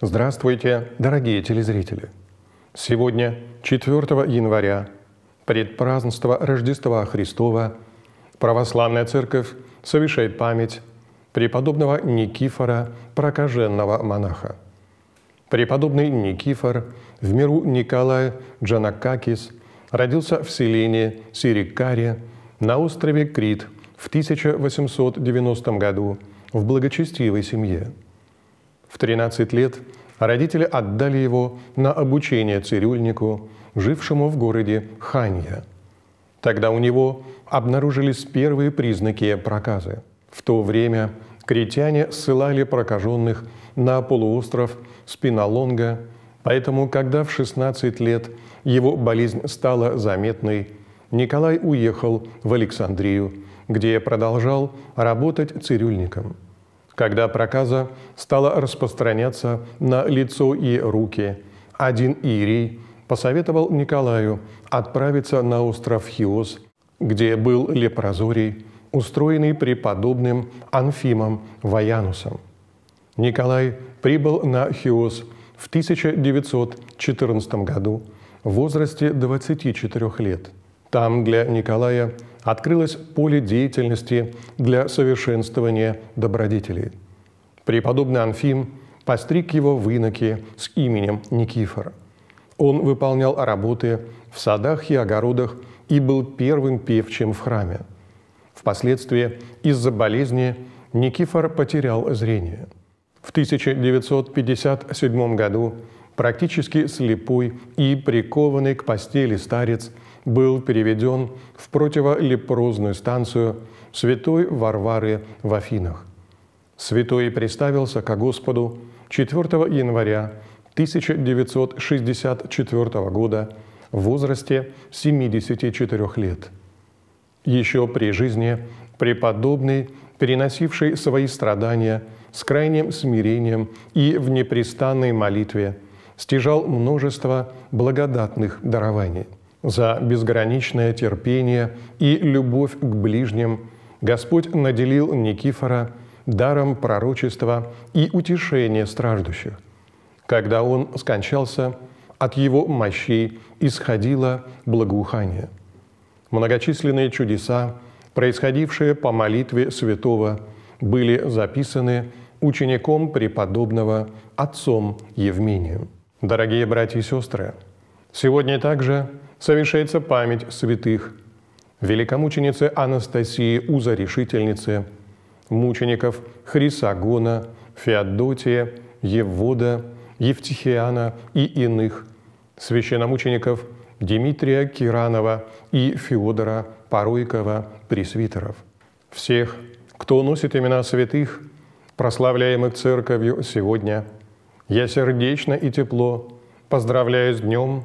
Здравствуйте, дорогие телезрители! Сегодня, 4 января, предпразднство Рождества Христова, Православная Церковь совершает память преподобного Никифора, прокаженного монаха. Преподобный Никифор в миру Николай Джанакакис родился в селении Сирикаре на острове Крит в 1890 году в благочестивой семье – в 13 лет а родители отдали его на обучение цирюльнику, жившему в городе Ханья. Тогда у него обнаружились первые признаки проказы. В то время критяне ссылали прокаженных на полуостров Спиналонга, поэтому, когда в 16 лет его болезнь стала заметной, Николай уехал в Александрию, где продолжал работать цирюльником – когда проказа стала распространяться на лицо и руки. Один Ирий посоветовал Николаю отправиться на остров Хиос, где был лепрозорий, устроенный преподобным Анфимом Ваянусом. Николай прибыл на Хиос в 1914 году в возрасте 24 лет. Там для Николая открылось поле деятельности для совершенствования добродетелей. Преподобный Анфим постриг его в иноке с именем Никифор. Он выполнял работы в садах и огородах и был первым певчим в храме. Впоследствии из-за болезни Никифор потерял зрение. В 1957 году практически слепой и прикованный к постели старец был переведен в противолепрозную станцию святой Варвары в Афинах. Святой приставился ко Господу 4 января 1964 года в возрасте 74 лет. Еще при жизни преподобный, переносивший свои страдания с крайним смирением и в непрестанной молитве, стяжал множество благодатных дарований – за безграничное терпение и любовь к ближним Господь наделил Никифора даром пророчества и утешения страждущих. Когда он скончался, от его мощей исходило благоухание. Многочисленные чудеса, происходившие по молитве святого, были записаны учеником преподобного отцом Евмением. Дорогие братья и сестры, Сегодня также совершается память святых, великомученицы Анастасии Узарешительницы, мучеников Хрисагона, Феодотия, Еввода, Евтихиана и иных, священномучеников Дмитрия Киранова и Феодора Поруйкова, пресвитеров. Всех, кто носит имена святых, прославляемых Церковью сегодня, я сердечно и тепло поздравляю с Днем